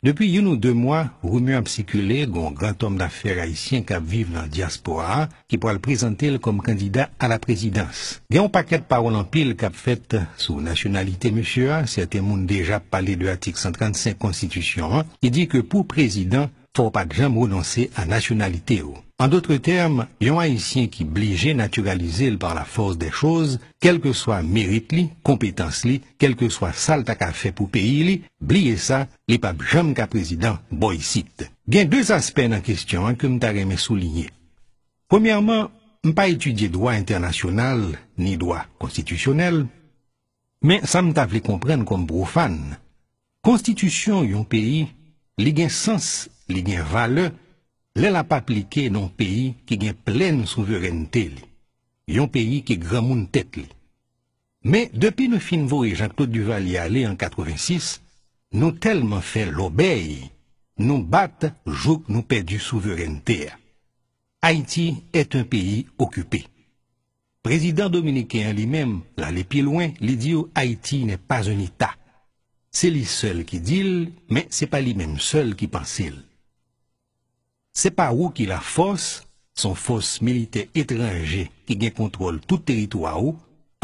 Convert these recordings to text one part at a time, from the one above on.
Depi yon ou de mwa, Roumian Psykule, gon gran tom da fèr haisyen, kap vive nan diaspora, ki pou al prezantel kom kandida a la prezidans. Gen ou paket parol an pil kap fèt sou nationalite mèche, sè temoun deja pale de atik 135 konstitusyon, ki di ke pou prezidans, fòr pak jan moun ansè an nationalite ou. En d'autres termes, un haïtien qui obligé naturaliser par la force des choses, quel que soit mérite li, compétence li, quel que soit salta qu'a fait pour pays li, papes ça, li pas jamais qu'à président boycite. Bien deux aspects dans la question hein, que m'ta aimé souligner. Premièrement, pas étudier droit international ni droit constitutionnel, mais ça me fait comprendre comme profane. Constitution yon pays, li sens, li valeur, n'a n'a pas pays qui pays pleine souveraineté, pleine pays qui pays qui ki gran moun tet mais depuis le nous e Jean-Claude Duval y aller en 86, tellement fait fait nous nous que nous perdons la souveraineté. Haïti est un pays occupé. Président dominicain lui-même, là, les pieds loin, lui dit Haïti n'est pas un État. C'est lui seul qui dit, mais c'est pas lui-même seul qui pense. Se pa ou ki la fos, son fos milite etranje ki gen kontrol tout teritwa ou,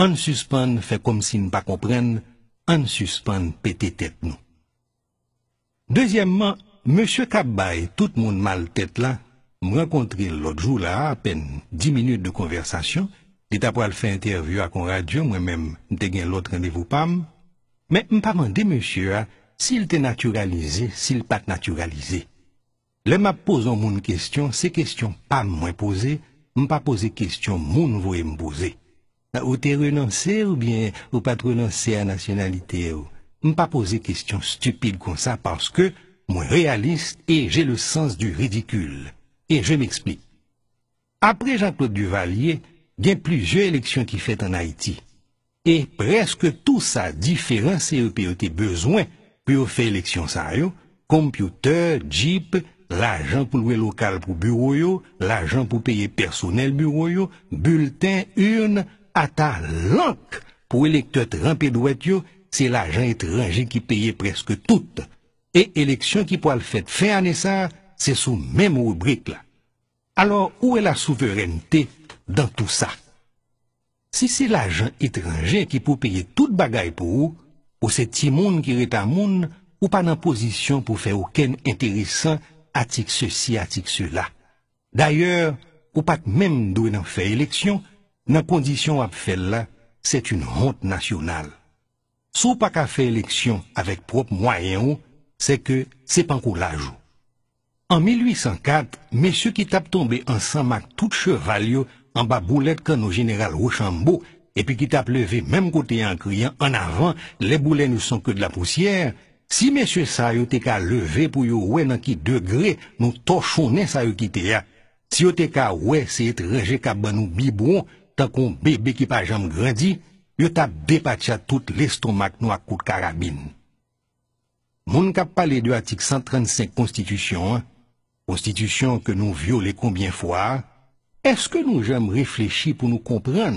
an suspande fe kom si m pa kompren, an suspande pete tet nou. Dezyemman, M. Kabay, tout moun mal tet la, m rekontri lout jou la apen 10 minout de konversasyon, li tap wale fe intervyu akon radyon mwen menm, m te gen lout rendevou pam, men m pa mande M. a, si l te naturalize, si l pat naturalize. Le m'a posé une question, ces questions pas moins posées, pas poser question moun voye me poser. Ou t'es renoncé ou bien ou pas renoncé à nationalité ou. pas poser question stupide comme ça parce que moi réaliste et j'ai le sens du ridicule. Et je m'explique. Après Jean-Claude Duvalier, il y a plusieurs élections qui fait en Haïti. Et presque tout ça différent c'est besoin pour faire élection ça yo, computer, jeep, L'agent pour louer local pour bureau, l'agent pour payer personnel bureau, bulletin, urne, à ta langue pour électeur trempé d'ouette, c'est l'agent étranger qui payait presque tout. Et élection qui pourra le faire fin année ça, c'est sous même rubrique là. Alors, où est la souveraineté dans tout ça? Si c'est l'agent étranger qui peut payer toute bagaille pour vous, ou c'est Timoun qui est à monde ou pas dans position pour faire aucun intéressant atik ceci, attique cela. D'ailleurs, ou pas même d'où n'en fait élection, la condition à faire là, c'est une honte nationale. Sou pas qu'à faire élection avec propre moyen c'est que c'est pas courage. En 1804, messieurs qui tapent tombé ensemble avec tout chevalier en bas boulette quand au général Rochambeau, et puis qui tapent levé même côté en criant en avant, les boulets ne sont que de la poussière, Si mesye sa yo te ka leve pou yo we nan ki degre nou tochounen sa yo kite ya, si yo te ka we se etreje ka ban nou bi bon tan kon bebe ki pa jam gradi, yo ta bepatcha tout l'estomak nou akout karabin. Moun kap pale de atik 135 konstitisyon, konstitisyon ke nou viole konbyen fwa, eske nou jam reflechi pou nou kompran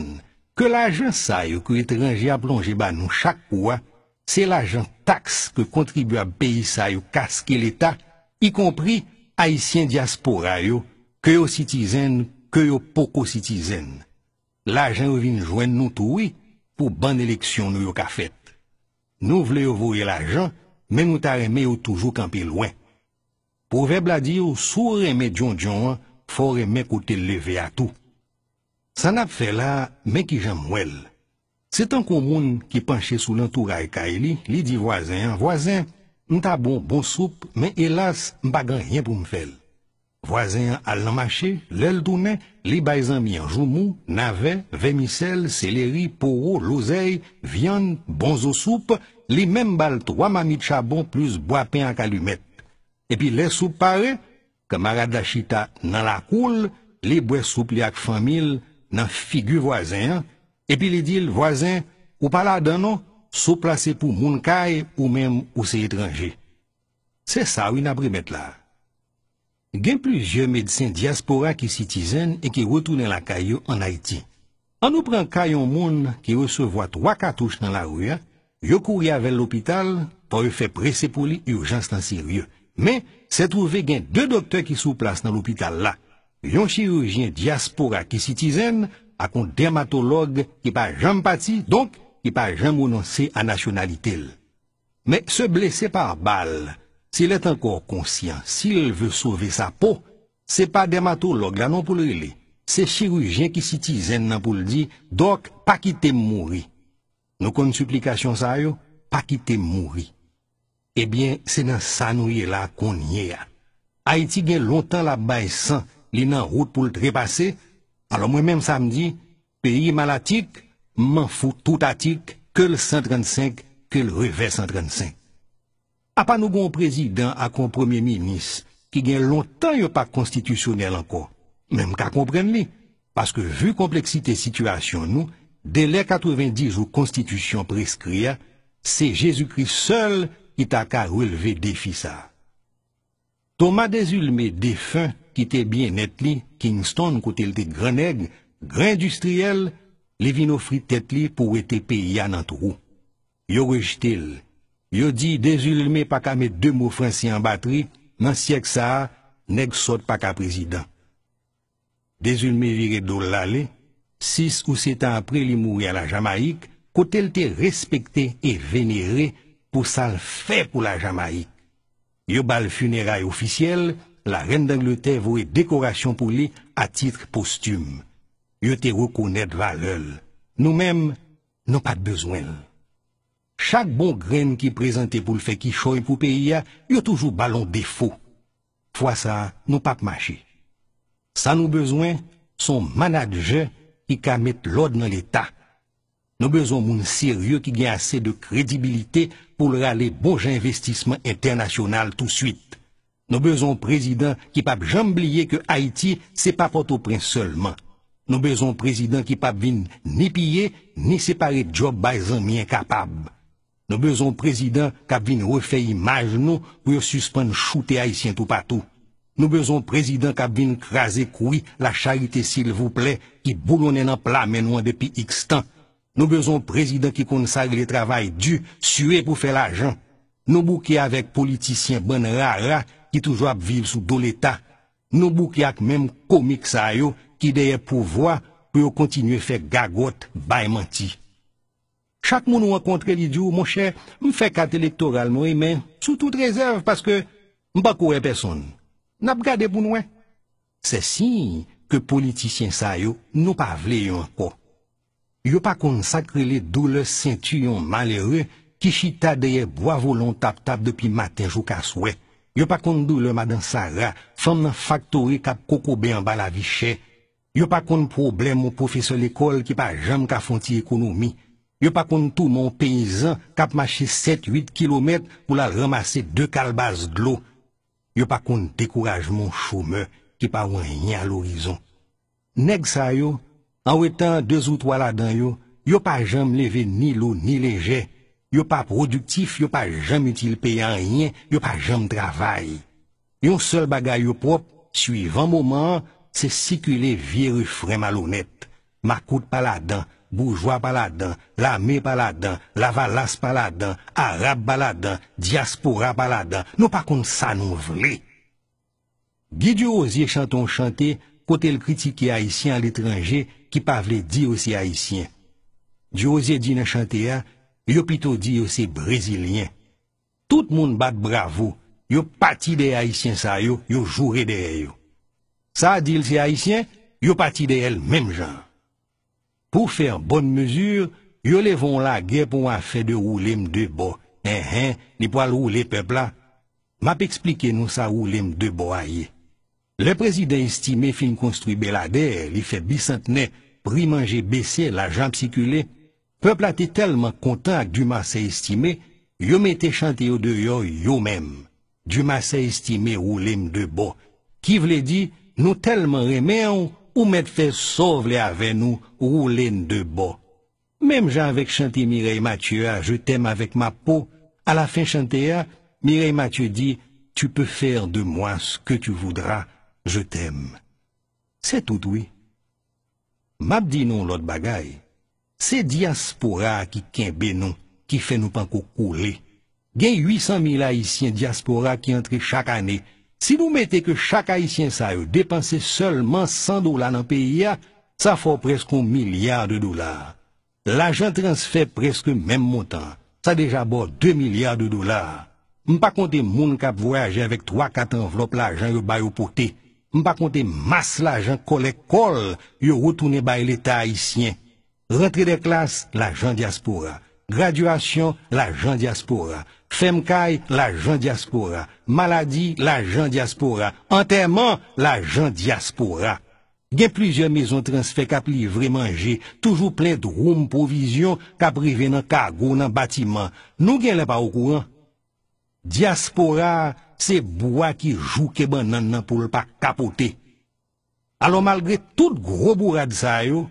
ke la jansa yo ku etreje a plonje ban nou chak wwa Se la jan taks ke kontribu a beysa yo kask e leta, i kompri a isyen diaspora yo, kre yo sitizen, kre yo poko sitizen. La jan revin jwen nou toui pou ban eleksyon nou yo ka fet. Nou vle yo vore la jan, men nou tareme yo toujou kampi lwen. Pou veble a dir sou reme djon djon, pou reme kote leve a tou. San ap fe la men ki jan mwel. Sèt an komoun ki panche sou lantoura e ka e li, li di vwazen an, vwazen, nta bon, bon soupe, men elas, mpa gan ryen pou mfel. Vwazen an al nan mache, lel toune, li bayzan mi an jomou, nave, ve misel, seleri, poro, lozei, vyan, bon zo soupe, li men balt wamanit chabon plus boapen ak alumet. E pi lè soupe pare, kamara dashita nan lakoul, li bwe soupe li ak famil nan figu vwazen an, epi li dil vwazen ou pala danon souplase pou moun kay ou menm ou se etranje. Se sa ou inabri met la. Gen pluje medsen diaspora ki sitizen e ki wotounen la kay yo an Haiti. An nou pran kay yon moun ki wosevoa 3-4 touche nan la ouya, yo kouri avèl l'opital pa wè fè prese pou li urjans nan sirye. Men, se trouve gen 2 doktè ki souplase nan l'opital la. Yon chirurjin diaspora ki sitizen... akon dermatolog ki pa jenm pati, donk ki pa jenm ou nan se anasyonalite l. Me, se blese pa bal, si l et ankor konsyen, si l ve souve sa po, se pa dermatolog la nan pou l ele. Se chirujen ki siti zen nan pou l di, donk pa ki te mouri. Nou kon souplikasyon sa yo, pa ki te mouri. Ebyen, eh se nan sanouye la kon ye a. Aiti gen lontan la bay san, li nan route pou l trepase, Alors moi-même, samedi, pays malatique, m'en fout tout atique, que le 135, que le revers 135. A pas nous bon président, à un premier ministre, qui gagne longtemps pas constitutionnel encore, même qu'à comprendre lui. Parce que vu complexité situation nous, délai 90 aux constitution prescrit, c'est Jésus-Christ seul qui t'a qu'à relever défi ça. Toma De Zulme defen ki te bie net li Kingston kote l te gre neg, gre industriel, li vin ofri tet li pou we te pe ya nan tou. Yo rejte l. Yo di De Zulme pakame de mou fransi an batri, nan siye k sa, neg sot pakaprezidant. De Zulme vire do l ale, sis ou setan apre li mouye la Jamaik, kote l te respekte e venire pou sal fe pou la Jamaik. Yo bal funeray ofisyele, la renne d'Angleterre voue dekorasyon pou li a titre postume. Yo te rekounet valel. Nou menm, nou pat bezwen. Chak bon gren ki prezante pou l'fè ki choy pou peyi ya, yo toujou balon defo. Fwa sa, nou pap mache. San nou bezwen, son manadje y ka met l'od nan l'Etat. Nou bezon moun sirye ki gen ase de kredibilite pou lera le boj investisman internasyonal tout suite. Nou bezon prezident ki pap jambliye ke Haiti se pap otopren solman. Nou bezon prezident ki pap vin ni pye ni separe job bay zan mi enkapab. Nou bezon prezident kap vin refe imaj nou pou yo suspan choute Haitien tout patou. Nou bezon prezident kap vin krasi koui la charite sil voupley ki boulonnen anpla men wan depi x tan. Nou bezon prezident ki konsage le travay du, suye pou fe la jan. Nou bouke avek politisyen ban rara, ki toujwa ap vil sou do leta. Nou bouke ak menm komik sa yo, ki deye pou vwa, pou yo kontinye fe gagot baymanti. Chak moun wak kontre li di ou, mou chè, mou fe kat elektoral mou emen, sou tout rezerv, paske mba kou e person. Nap gade pou nou e? Se si, ke politisyen sa yo, nou pa vle yon kou. Yo pa kon sakrele dou le sentuyon malere, ki chita deye bo avolon tap-tap depi maten jou ka swet. Yo pa kon dou le madansara, son nan faktore kap kokobe an bala vichè. Yo pa kon problem ou profese l'ekol ki pa jam ka fonti ekonomi. Yo pa kon tout mon peyizan kap mache 7-8 km pou la ramase de kalbaz glou. Yo pa kon dekorajmon choume, ki pa wanyan l'orizon. Neg sa yo, An wè tan 2 ou 3 ladan yo, yo pa jam leve ni lou ni leje. Yo pa produktif, yo pa jam utile pey an yin, yo pa jam travay. Yon sol bagay yo prop, suivan mouman, se sikule vie refren malounet. Makout paladan, bourgeois paladan, lame paladan, lavalas paladan, arab paladan, diaspora paladan, nou pa kon sa nou vle. Gidyo ozi chanton chante, kote l kritike a isi an letranje, ki pavle di yo se Haitien. Dyo ose di nan chante ya, yo pito di yo se Brezilien. Tout moun bat bravo, yo pati de Haitien sa yo, yo jure de he yo. Sa di l se Haitien, yo pati de el menm jan. Pou fèr bonn mesur, yo le von la gè pou an fè de ou lèm de bo, en eh, hen, eh, ni po al ou lè pepla. Map explike nou sa ou lèm de bo a ye. Le président estimé fin construit Belader, il fait fait prix manger, baissé, la jambe, jambe peuple a été tellement content avec Dumas estimé estimé, yo mettez chanté au dehors yo même Dumas estimé estimé ou de bo. Qui voulait dit nous tellement tellement ou mettre fait sauver avec nous, ou de bo. Même j'en avec chanté Mireille Mathieu ah, je t'aime avec ma peau ». À la fin chanté ah, Mireille Mathieu dit « tu peux faire de moi ce que tu voudras, Je t'em. Se tout oui. Mab di nou lot bagay. Se diaspora ki ken benon, ki fe nou pan ko koule. Gen 800.000 haisyen diaspora ki entre chak ane. Si nou mette ke chak haisyen sa e depanse solman 100 dola nan peyi ya, sa fo presko milyar de dola. La jan transfer presko menm montan. Sa deja bo 2 milyar de dola. Mpa konte moun kap voyaje avek 3-4 envelop la jan yo bayo potey. Mpa konte mas la jan kole-kol yo wotounen baye leta a isyen. Rentre de klas, la jan diaspora. Graduasyon, la jan diaspora. Femkaj, la jan diaspora. Maladi, la jan diaspora. Enterman, la jan diaspora. Gen plizye mezon transfek ap livre manje. Toujou ple d'roum provizyon kaprive nan kago nan batiman. Nou gen le pa woukouan. Diaspora... Se bwa ki jou ke ban nan nan pou l pa kapote. Alon malgre tout grobou Radzayou,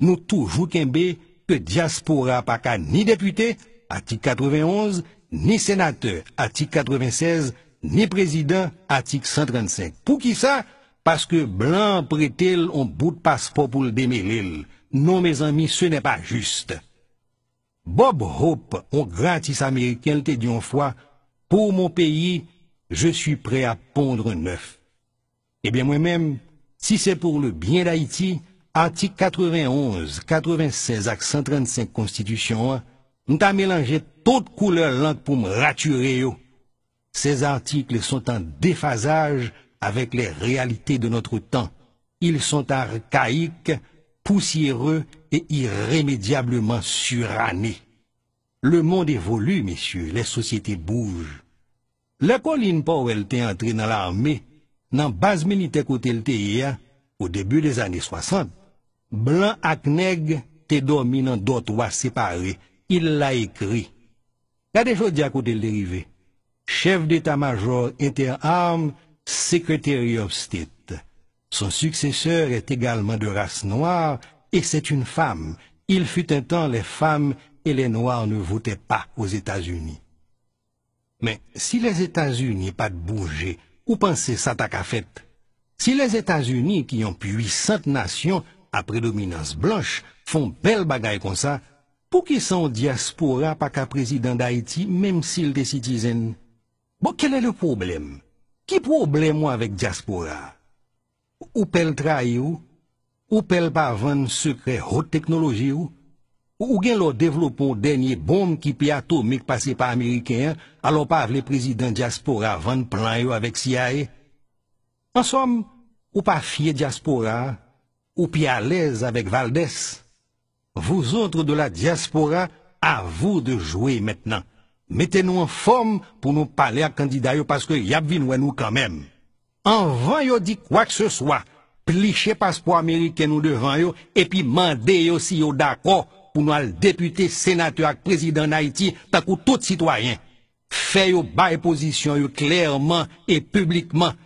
nou tou jou kembe ke diaspora pa ka ni depute, atik 91, ni senate, atik 96, ni prezident, atik 135. Pou ki sa? Paske blan prete l, on bout paspo pou l demele l. Non, me zanmi, se ne pa juste. Bob Hope, on gratis Amerikelte dyon fwa, pou moun peyi, je suis prêt à pondre neuf. Eh bien moi-même, si c'est pour le bien d'Haïti, article 91, 96 à 135 Constitution, nous hein, avons mélangé toutes couleurs, langue pour me raturer. Ces articles sont en déphasage avec les réalités de notre temps. Ils sont archaïques, poussiéreux et irrémédiablement surannés. Le monde évolue, messieurs, les sociétés bougent. Le kolin pou el te antri nan l'armé, nan bazmeni te koute el te yia, ou debu de zanis 60, Blan Akneg te domine an dot wa separe, il la ekri. Kadejot di akoute el derive? Chef d'Etat-major, inter-arm, sekretary of state. Son sukcesor et egalman de ras noir, et set un femme. Il fut un temps les femmes et les noirs ne votè pas aux Etats-Unis. Men, si les Etats-Unis pat bouge, ou pan se sa tak a fèt? Si les Etats-Unis, ki yon pi 800 nasyon, a predominans blanche, fon pel bagay kon sa, pou ki son Diaspora pa ka prezident d'Haïti, menm sil de citizen? Bo, kele le problem? Ki problem wavèk Diaspora? Ou pel trai ou? Ou pel pa van sekre hot teknoloji ou? Ou gen lò devlopon denye bom ki pi atomik pase pa Ameriken, alò pa vle prezident diaspora van plan yo avèk si aè. An som, ou pa fie diaspora, ou pi alèz avèk Valdez. Vouzontre de la diaspora, avou de jouè mètnen. Mètè nou an form pou nou pale a kandida yo paske yap vinwen nou kamèm. An van yo di kwa kse swa, pliche paspo Ameriken nou devan yo, epi mande yo si yo dakò. pou nou al depute, senate ak prezident naiti, tak ou tout sitwayen. Fè yo baye pozisyon yo klèrman e publikman.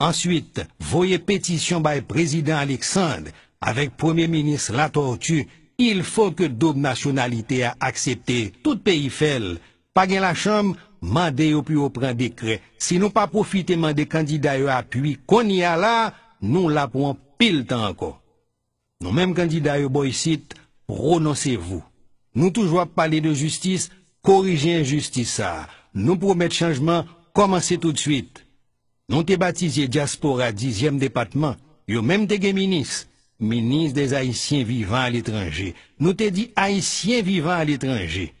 Ansywit, voye petisyon baye prezident Aleksand, avèk premier-ministre la tortue, il fò ke dob nationalite a aksepte. Tout peyi fèl, pa gen la chanm, mande yo pou yo pren dekre. Si nou pa profite mande kandida yo apuy, kon ya la, nou la pou an pil tan ko. Nou menm kandida yo boy sit, renoncez-vous. Nous toujours parler de justice, corriger injustice ça. Nous promettre changement, commencez tout de suite. Nous t'es baptisé diaspora 10e département, yo même des ministre, ministre des haïtiens vivants à l'étranger. Nous te dit haïtiens vivants à l'étranger.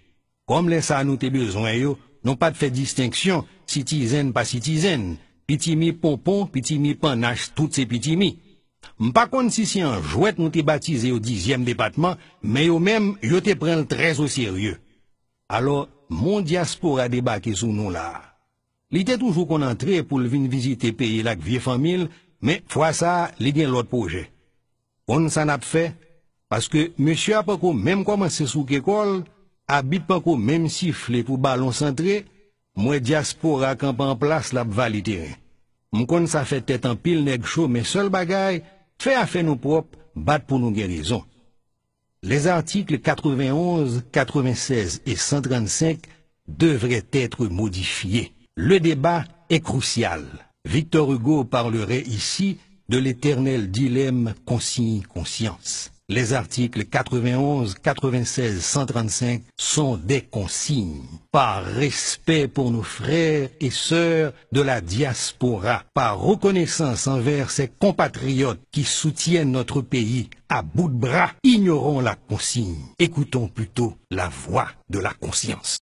Comme les ça nous t'es besoin yo, non pas de faire distinction, citizen pas citizen, pitimi pompon, pitimi panache, toutes ces mi. » M pa kon si si an jwet nou te batize yo dizyem depatman, me yo mem yo te pren l trez o sirye. Alo, moun diaspora deba ke sou nou la. Li te toujou kon antre pou lvin vizite peye lak vie famil, me fwa sa, li gen lout poje. Kon san ap fe, paske mè sya pa ko mèm komanse sou ke kol, abit pa ko mèm sifle pou balon santre, mwen diaspora kan pa an plas la pva li tere. M kon sa fe tetan pil neg chou mè sol bagay, à fait nos propres, battre pour nos guérison. Les articles 91, 96 et 135 devraient être modifiés. Le débat est crucial. Victor Hugo parlerait ici de l'éternel dilemme consigne-conscience. Les articles 91, 96, 135 sont des consignes. Par respect pour nos frères et sœurs de la diaspora, par reconnaissance envers ces compatriotes qui soutiennent notre pays à bout de bras, ignorons la consigne. Écoutons plutôt la voix de la conscience.